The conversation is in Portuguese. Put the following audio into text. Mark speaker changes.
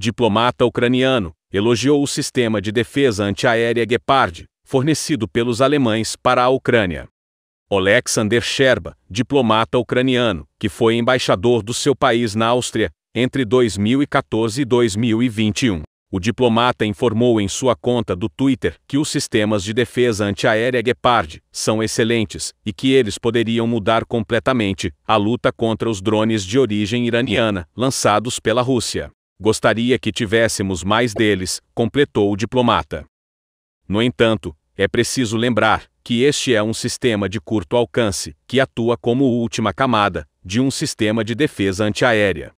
Speaker 1: diplomata ucraniano, elogiou o sistema de defesa antiaérea Gepard, fornecido pelos alemães para a Ucrânia. Oleksandr Sherba, diplomata ucraniano, que foi embaixador do seu país na Áustria entre 2014 e 2021. O diplomata informou em sua conta do Twitter que os sistemas de defesa antiaérea Gepard são excelentes e que eles poderiam mudar completamente a luta contra os drones de origem iraniana lançados pela Rússia. Gostaria que tivéssemos mais deles, completou o diplomata. No entanto, é preciso lembrar que este é um sistema de curto alcance, que atua como última camada de um sistema de defesa antiaérea.